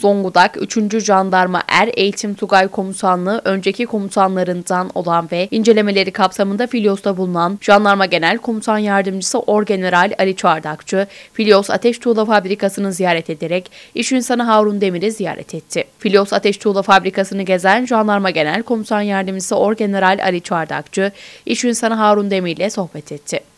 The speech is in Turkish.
Zonguldak 3. Jandarma Er Eğitim Tugay Komutanlığı önceki komutanlarından olan ve incelemeleri kapsamında Filios'ta bulunan Jandarma Genel Komutan Yardımcısı Orgeneral Ali Çardakçı, Filios Ateş Tuğla Fabrikası'nı ziyaret ederek iş insanı Harun Demir'i ziyaret etti. Filios Ateş Tuğla Fabrikası'nı gezen Jandarma Genel Komutan Yardımcısı Orgeneral Ali Çardakçı, iş insanı Harun Demir ile sohbet etti.